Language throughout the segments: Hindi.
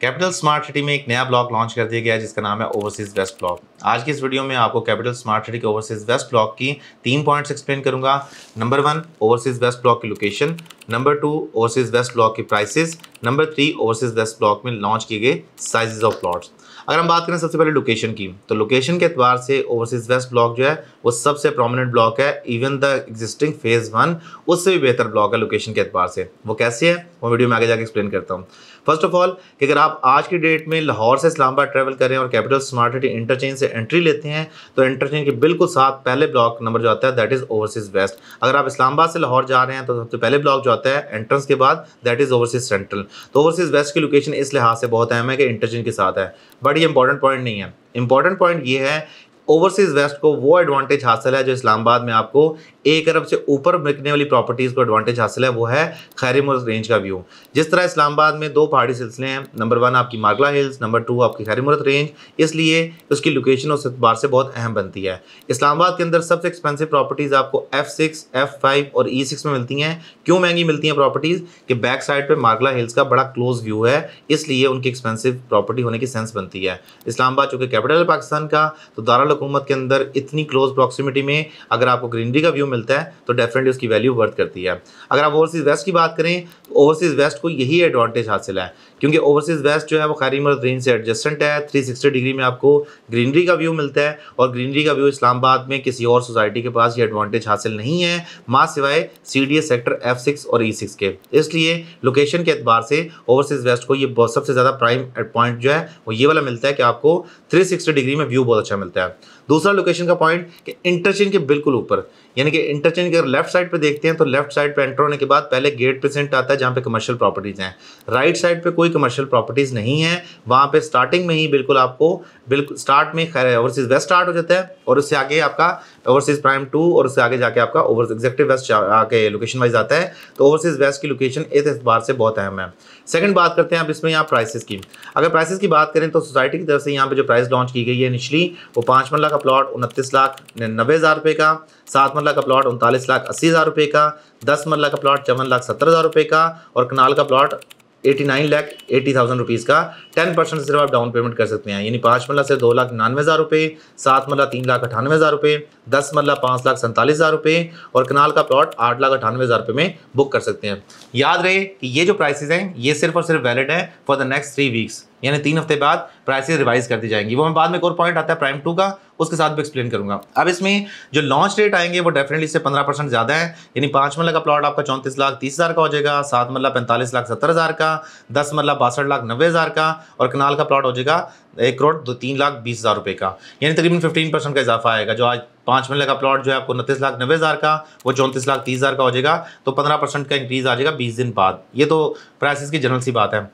कैपिटल स्मार्ट सिटी में एक नया ब्लॉग लॉन्च कर दिया गया है जिसका नाम है ओवरसीज वेस्ट ब्लॉग आज की इस वीडियो में आपको कैपिटल स्मार्ट सिटी के ओवरसीज वेस्ट ब्लॉक की तीन पॉइंट्स एक्सप्लेन करूंगा number one overseas west block की location number two overseas west block की prices number three overseas west block में लॉन्च किए गए साइजेज ऑफ प्लॉट्स अगर हम बात करें सबसे पहले लोकेशन की तो लोकेशन के एतबार से ओवरसीज वेस्ट ब्लॉक जो है वो सबसे प्रोमिनेंट ब्लॉक है even the existing phase one उससे भी बेहतर ब्लॉक है लोकेशन के एतबार से वो कैसे है वो वीडियो में आगे जाकर एक्सप्लेन करता हूँ फर्स्ट ऑफ ऑल कि अगर आप आज की डेट में लाहौर से इस्लामाबाद ट्रैवल करें और कैपिटल स्मार्ट सिटी इंटरचेंज से एंट्री लेते हैं तो इंटरचेंज के बिल्कुल साथ पहले ब्लॉक नंबर जो आता है दैट इज़ ओवरसीज़ वेस्ट अगर आप इस्लामाबाद से लाहौर जा रहे हैं तो सबसे पहले ब्लॉक जो आता है एंट्रेंस के बाद दैट इज़ ओवरसीज़ सेंट्रल तो ओवरसीज़ वेस्ट की लोकेशन इस लिहाज से बहुत अहम है कि इंटरचेंज के साथ है बट ये इंपॉर्टेंट पॉइंट नहीं है इंपॉर्टेंट पॉइंट ये है ओवरसीज़ वेस्ट को वो एडवांटेज हासिल है जो इस्लामाबाद में आपको एक अरब से ऊपर बिकने वाली प्रॉपर्टीज़ को एडवांटेज हासिल है वो है खैर और रेंज का व्यू जिस तरह इस्लामाबाद में दो पहाड़ी सिलसिले हैं नंबर वन आपकी मार्गला हिल्स नंबर टू आपकी खैरिमरत रेंज इसलिए उसकी लोकेशन उस अतबार से बहुत अहम बनती है इस्लामाबाद के अंदर सबसे एक्सपेंसिव प्रॉपर्टीज़ आपको एफ सिक्स एफ फाइव और ई e सिक्स में मिलती हैं क्यों महंगी मिलती हैं प्रॉपर्टीज़ कि बैक साइड पर मार्गला हिल्स का बड़ा क्लोज व्यू है इसलिए उनकी एक्सपेंसिव प्रॉपर्टी होने की सेंस बनती है इस्लामाबाद चूँकि कैपिटल है पाकिस्तान का तो दारकूमत के अंदर इतनी क्लोज प्रॉक्सिमिटी में अगर आपको ग्रीनरी का व्यू मिलता है तो डेफिनेटली उसकी वैल्यू वर्थ करती है अगर आप ओवरसीज़ वेस्ट की बात करें तो ओवरसीज़ वेस्ट को यही एडवांटेज हासिल है क्योंकि ओवरसीज़ वेस्ट जो है वो खैरी मर्द रेंज से एडजस्टेंट है 360 डिग्री में आपको ग्रीनरी का व्यू मिलता है और ग्रीनरी का व्यू इस्लामाबाद में किसी और सोसाइटी के पास ये एडवांटेज हासिल नहीं है माँ सिवाय सी सेक्टर एफ और ई e के इसलिए लोकेशन के अतबार से ओवरसीज़ वेस्ट को ये सबसे ज़्यादा प्राइम पॉइंट जो है वो ये वाला मिलता है कि आपको थ्री डिग्री में व्यू बहुत अच्छा मिलता है दूसरा लोकेशन का पॉइंट कि इंटरचेंज के बिल्कुल ऊपर यानी कि के इंटरचेंज अगर लेफ्ट साइड पे देखते हैं तो लेफ्ट साइड पे एंटर होने के बाद पहले गेट प्रेजेंट आता है जहाँ पे कमर्शियल प्रॉपर्टीज़ हैं राइट साइड पे कोई कमर्शियल प्रॉपर्टीज़ नहीं है वहाँ पे स्टार्टिंग में ही बिल्कुल आपको बिल्कुल स्टार्ट में खैर ओवरसीज़ वेस्ट स्टार्ट हो जाता है और उससे आगे आपका ओवरसीज़ प्राइम टू और उससे आगे जाके आपका ओवर एग्जेक्टिव वेस्ट आके लोकेशन वाइज आता है तो ओवरसीज़ वेस्ट की लोकेशन इस एतबार से बहुत अहम है सेकंड बात करते हैं आप इसमें यहाँ प्राइसेस की अगर प्राइसेस की बात करें तो सोसाइटी की तरफ से यहाँ पे जो प्राइस लॉन्च की गई है इनिशली वो पाँच मरला का प्लॉट उनतीस लाख नब्बे हज़ार रुपये का सात मरला का प्लॉट उनतालीस लाख अस्सी हज़ार रुपये का दस मरला का प्लॉट चौवन लाख सत्तर हज़ार रुपये का और कनाल का plot eighty nine lakh eighty thousand rupees का टेन परसेंट सिर्फ आप डाउन पेमेंट कर सकते हैं यानी पाँच मरला से दो लाख निन्यानवे हज़ार रुपये सात मरला तीन लाख अठानवे हज़ार रुपये दस मरला पाँच लाख सैंतालीस हज़ार रुपये और कनाल का प्लॉट आठ लाख अठानवे हज़ार रुपये में बुक कर सकते हैं याद रहे कि ये जो प्राइसेज हैं ये सिर्फ और सिर्फ वैलिड है for the next three weeks यानी तीन हफ्ते बाद प्राइसेस रिवाइज कर दी जाएंगी वो मैं बाद में एक और पॉइंट आता है प्राइम टू का उसके साथ भी एक्सप्लेन करूंगा अब इसमें जो लॉन्च रेट आएंगे वो डेफिनेटली से पंद्रह परसेंट ज़्यादा है यानी पाँच मल्ला का प्लॉट आपका चौंतीस लाख तीस हज़ार का हो जाएगा सात मल्ला पैंतालीस लाख सत्तर हज़ार का दस मल्ला बासठ लाख नब्बे हज़ार का और कनाल का प्लॉट हो जाएगा एक करोड़ दो तीन लाख बीस हज़ार रुपये का यानी तकरीबन फिफ्टीन परसेंट का इजाफा आएगा जो आज पाँच मल्ले का प्लॉट जो है आपको उनतीस लाख नब्बे हज़ार का वो चौंतीस लाख तीस हज़ार का हो जाएगा तो पंद्रह परसेंट का इंक्रीज़ आ जाएगा बीस दिन बाद ये तो प्राइसेस की जनरल सी बात है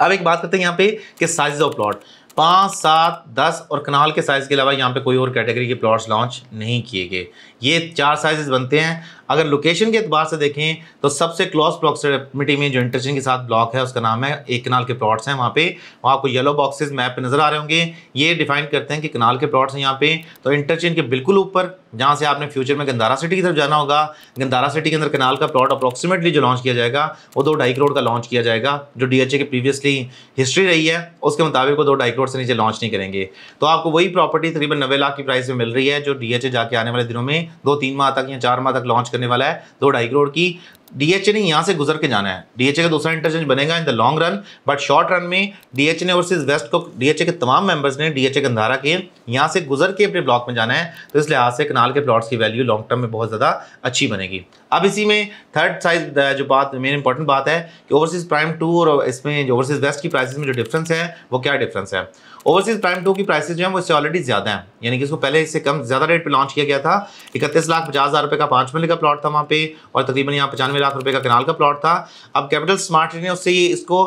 अब एक बात करते हैं यहाँ पे कि साइज ऑफ प्लॉट पाँच सात दस और कनाल के साइज़ के अलावा यहाँ पे कोई और कैटेगरी के प्लॉट्स लॉन्च नहीं किए गए ये चार साइजेस बनते हैं अगर लोकेशन के अतबार से देखें तो सबसे क्लोज प्रॉक्सिमिटी में जो इंटरचेंज के साथ ब्लॉक है उसका नाम है एक कनाल के प्लॉट्स हैं वहाँ पे आपको येलो बॉक्सेस मैप पे नज़र आ रहे होंगे ये डिफाइन करते हैं कि कनाल के प्लॉट्स हैं यहाँ पे तो इंटरचेंज के बिल्कुल ऊपर जहाँ से आपने फ्यूचर में गंदारा सिटी की तरफ जाना होगा गंदारा सिटी के अंदर कनाल का प्लॉट अप्रॉक्सीमेटली जो लॉन्च किया जाएगा वो दो ढाई करोड़ का लॉन्च किया जाएगा जो डी की प्रीवियसली हिस्ट्री रही है उसके मुताबिक वो दो ढाई करोड़ से नीचे लॉन्च नहीं करेंगे तो आपको वही प्रॉपर्टी तकरीबन नब्बे लाख की प्राइस में मिल रही है जो डी जाके आने वाले दिनों में दो तीन माह तक या चार माह तक लॉन्च करने वाला है दो ढाई करोड़ की डीएचए ने यहाँ से गुजर के जाना है डीएचए का दूसरा इंटरचेंज बनेगा in the long run but short run में डीएचए ने ओवरसीज वेस्ट को डीएचए के तमाम मेंबर्स ने डीएचए अंधारा के यहाँ से गुजर के अपने ब्लॉक में जाना है तो इस लिहाज से कनाल के प्लॉट्स की वैल्यू लॉन्ग टर्म में बहुत ज़्यादा अच्छी बनेगी अब इसी में थर्ड साइज जो बात मेन इंपॉर्टेंट बात है कि ओवरसीज प्राइम टू और इसमें जो ओवरसीज वेस्ट की प्राइसिस में जो डिफरेंस है वो क्या डिफरेंस है ओवरसीज प्राइम टू की प्राइसेस जो है वो इससे ऑलरेडी ज़्यादा है यानी कि इसको पहले इससे कम ज़्यादा रेट पर लॉन्च किया गया था इकतीस लाख पचास हज़ार रुपये का पांच मिले का प्लॉट था वहाँ पे और तकरीबन यहाँ पचानवे लाख रुपए का कनाल का प्लॉट था अब कैपिटल स्मार्ट ने उससे ये इसको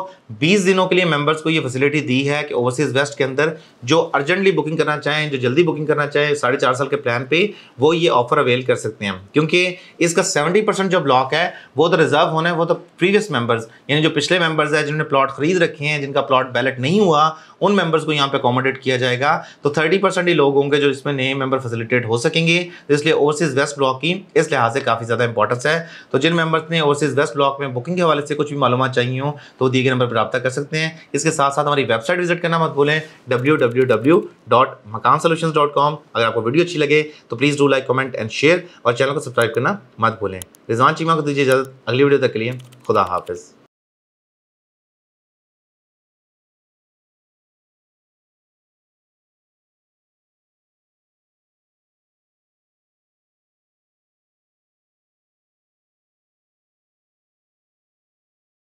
20 दिनों के लिए मेंबर्स को ये फैसिलिटी दी है कि ओवरसीज वेस्ट के अंदर जो अर्जेंटली बुकिंग करना चाहें जो जल्दी बुकिंग करना चाहें साढ़े चार साल के प्लान पे वो ये ऑफर अवेल कर सकते हैं क्योंकि इसका सेवेंटी परसेंट जो ब्लॉक है वो तो रिजर्व होना है वो तो प्रीवियस मेंबर्स यानी जो पिछले मेंबर्स हैं जिन्होंने प्लॉट खरीद रखे हैं जिनका प्लॉट बैलेट नहीं हुआ उन मेंबर्स को यहाँ पे अकोमोडेट किया जाएगा तो थर्टी परसेंट ही लोग होंगे जो इसमें नए मेंबर फैसिलिटेट हो सकेंगे तो इसलिए ओवरसीज वेस्ट ब्लॉक की इस लिहाज से काफ़ी ज़्यादा इंपॉर्टेंस है तो जिन मेंबर्स सकते हैं और सिर्फ दस ब्लॉक में बुकिंग के हवाले से कुछ भी मालूम चाहिए हो तो दिए गए नंबर पर रबा कर सकते हैं इसके साथ साथ हमारी वेबसाइट विजिट करना मत भूलें W W W dot Makaan solution dot com अगर आपको वीडियो अच्छी लगे तो please do like comment and share और चैनल को सब्सक्राइब करना मत भूलें रिजवान चीमा को दीजिए इजाज़त अगली वीडियो तक के लिए खुदा हाफिज़